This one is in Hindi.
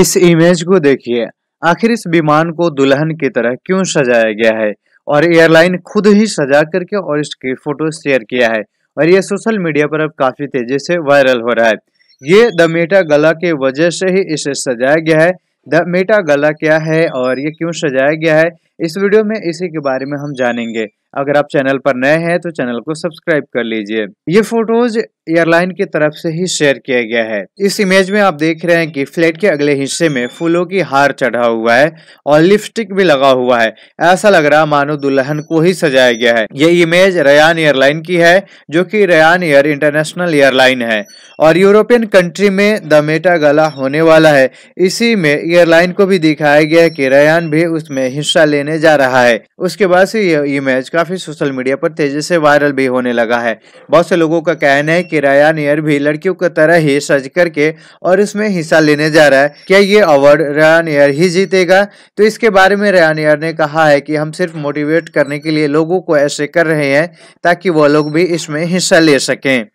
इस इमेज को देखिए आखिर इस विमान को दुल्हन की तरह क्यों सजाया गया है और एयरलाइन खुद ही सजा करके और इसकी फोटो शेयर किया है और ये सोशल मीडिया पर अब काफी तेजी से वायरल हो रहा है ये द मेटा गला के वजह से ही इसे सजाया गया है द मेटा गला क्या है और ये क्यों सजाया गया है इस वीडियो में इसी के बारे में हम जानेंगे अगर आप चैनल पर नए हैं तो चैनल को सब्सक्राइब कर लीजिए ये फोटोज एयरलाइन की तरफ से ही शेयर किया गया है इस इमेज में आप देख रहे हैं कि फ्लैट के अगले हिस्से में फूलों की हार चढ़ा हुआ है और लिपस्टिक भी लगा हुआ है ऐसा लग रहा मानो दुल्हन को ही सजाया गया है ये इमेज रयान एयरलाइन की है जो कि रयान एयर इंटरनेशनल एयरलाइन है और यूरोपियन कंट्री में द मेटा गला होने वाला है इसी में एयरलाइन को भी दिखाया गया है की रयान भी उसमें हिस्सा लेने जा रहा है उसके बाद से ये इमेज काफी सोशल मीडिया पर तेजी से वायरल भी होने लगा है बहुत से लोगों का कहना है किराया नियर भी लड़कियों की तरह ही सज करके और इसमें हिस्सा लेने जा रहा है क्या ये अवार्ड रयानियर ही जीतेगा तो इसके बारे में रयानियर ने कहा है कि हम सिर्फ मोटिवेट करने के लिए लोगों को ऐसे कर रहे हैं ताकि वो लोग भी इसमें हिस्सा ले सकें